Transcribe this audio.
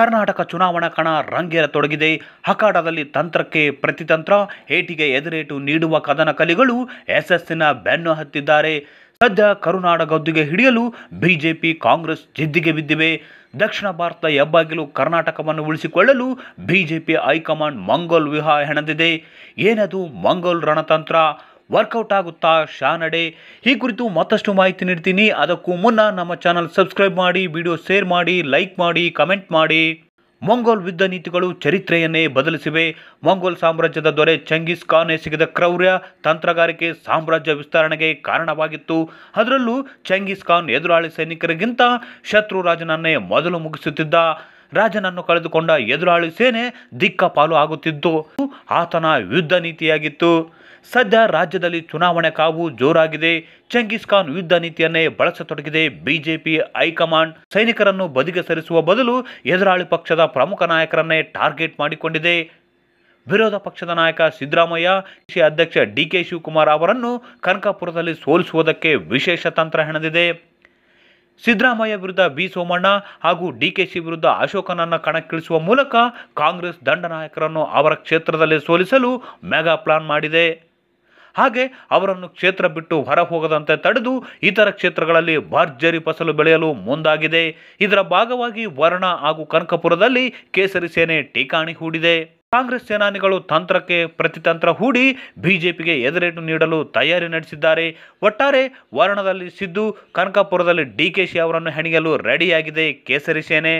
ಕರ್ನಾಟಕ ಚುನಾವಣಾ ಕಣ ರಂಗೇರತೊಡಗಿದೆ ಹಕಾಡದಲ್ಲಿ ತಂತ್ರಕ್ಕೆ ಪ್ರತಿತಂತ್ರ ಏಟಿಗೆ ಎದುರೇಟು ನೀಡುವ ಕದನ ಕಲಿಗಳು ಯಶಸ್ಸಿನ ಬೆನ್ನು ಹತ್ತಿದ್ದಾರೆ ಸದ್ಯ ಕರುನಾಡ ಗದ್ದುಗೆ ಹಿಡಿಯಲು ಬಿಜೆಪಿ ಕಾಂಗ್ರೆಸ್ ಜಿದ್ದಿಗೆ ಬಿದ್ದಿವೆ ದಕ್ಷಿಣ ಭಾರತ ಹೆಬ್ಬಾಗಿಲು ಕರ್ನಾಟಕವನ್ನು ಉಳಿಸಿಕೊಳ್ಳಲು ಬಿಜೆಪಿ ಹೈಕಮಾಂಡ್ ಮಂಗೋಲ್ ವಿವಾಹ ಹೆಣೆದಿದೆ ಏನದು ಮಂಗೋಲ್ ರಣತಂತ್ರ ವರ್ಕೌಟ್ ಆಗುತ್ತಾ ಶಾನಡೆ ಈ ಕುರಿತು ಮತ್ತಷ್ಟು ಮಾಹಿತಿ ನೀಡ್ತೀನಿ ಅದಕ್ಕೂ ಮುನ್ನ ನಮ್ಮ ಚಾನಲ್ ಸಬ್ಸ್ಕ್ರೈಬ್ ಮಾಡಿ ವಿಡಿಯೋ ಶೇರ್ ಮಾಡಿ ಲೈಕ್ ಮಾಡಿ ಕಮೆಂಟ್ ಮಾಡಿ ಮಂಗೋಲ್ ಯುದ್ಧ ನೀತಿಗಳು ಚರಿತ್ರೆಯನ್ನೇ ಬದಲಿಸಿವೆ ಮಂಗೋಲ್ ಸಾಮ್ರಾಜ್ಯದ ದೊರೆ ಚಂಗಿಸ್ ಖಾನ್ ಎಸಗಿದ ಕ್ರೌರ್ಯ ತಂತ್ರಗಾರಿಕೆ ಸಾಮ್ರಾಜ್ಯ ವಿಸ್ತರಣೆಗೆ ಕಾರಣವಾಗಿತ್ತು ಅದರಲ್ಲೂ ಚಂಗಿಸ್ ಖಾನ್ ಎದುರಾಳಿ ಸೈನಿಕರಿಗಿಂತ ಶತ್ರು ರಾಜನನ್ನೇ ಮೊದಲು ಮುಗಿಸುತ್ತಿದ್ದ ರಾಜನನ್ನು ಕಳೆದುಕೊಂಡ ಎದುರಾಳಿ ಸೇನೆ ಪಾಲು ಆಗುತ್ತಿದ್ದು ಆತನ ಯುದ್ಧ ನೀತಿಯಾಗಿತ್ತು ಸದ್ಯ ರಾಜ್ಯದಲ್ಲಿ ಚುನಾವಣೆ ಕಾವು ಜೋರಾಗಿದೆ ಚಂಗಿಸ್ ಖಾನ್ ಯುದ್ಧ ನೀತಿಯನ್ನೇ ಬಳಸತೊಡಗಿದೆ ಬಿಜೆಪಿ ಹೈಕಮಾಂಡ್ ಸೈನಿಕರನ್ನು ಬದಿಗೆ ಸರಿಸುವ ಬದಲು ಎದುರಾಳಿ ಪಕ್ಷದ ಪ್ರಮುಖ ನಾಯಕರನ್ನೇ ಟಾರ್ಗೆಟ್ ಮಾಡಿಕೊಂಡಿದೆ ವಿರೋಧ ಪಕ್ಷದ ನಾಯಕ ಸಿದ್ದರಾಮಯ್ಯ ಅಧ್ಯಕ್ಷ ಡಿ ಕೆ ಶಿವಕುಮಾರ್ ಅವರನ್ನು ಕನಕಪುರದಲ್ಲಿ ಸೋಲಿಸುವುದಕ್ಕೆ ವಿಶೇಷ ತಂತ್ರ ಹೆಣೆದಿದೆ ಸಿದ್ದರಾಮಯ್ಯ ವಿರುದ್ಧ ಬಿ ಸೋಮಣ್ಣ ಹಾಗೂ ಡಿಕೆಶಿ ವಿರುದ್ಧ ಅಶೋಕನನ್ನು ಕಣಕ್ಕಿಳಿಸುವ ಮೂಲಕ ಕಾಂಗ್ರೆಸ್ ನಾಯಕರನ್ನು ಅವರ ಕ್ಷೇತ್ರದಲ್ಲಿ ಸೋಲಿಸಲು ಮೆಗಾ ಪ್ಲಾನ್ ಮಾಡಿದೆ ಹಾಗೆ ಅವರನ್ನು ಕ್ಷೇತ್ರ ಬಿಟ್ಟು ಹೊರ ಹೋಗದಂತೆ ತಡೆದು ಇತರ ಕ್ಷೇತ್ರಗಳಲ್ಲಿ ಭರ್ಜರಿ ಫಸಲು ಬೆಳೆಯಲು ಮುಂದಾಗಿದೆ ಇದರ ಭಾಗವಾಗಿ ವರ್ಣ ಹಾಗೂ ಕನಕಪುರದಲ್ಲಿ ಕೇಸರಿ ಸೇನೆ ಟೀಕಾಣಿ ಹೂಡಿದೆ ಕಾಂಗ್ರೆಸ್ ಸೇನಾನಿಗಳು ತಂತ್ರಕ್ಕೆ ಪ್ರತಿತಂತ್ರ ಹೂಡಿ ಬಿಜೆಪಿಗೆ ಎದುರೇಟು ನೀಡಲು ತಯಾರಿ ನಡೆಸಿದ್ದಾರೆ ಒಟ್ಟಾರೆ ವಾರಣದಲ್ಲಿ ಸಿದ್ದು ಕನಕಪುರದಲ್ಲಿ ಡಿಕೆಶಿ ಅವರನ್ನು ಹೆಣೆಯಲು ರೆಡಿಯಾಗಿದೆ ಕೇಸರಿ ಸೇನೆ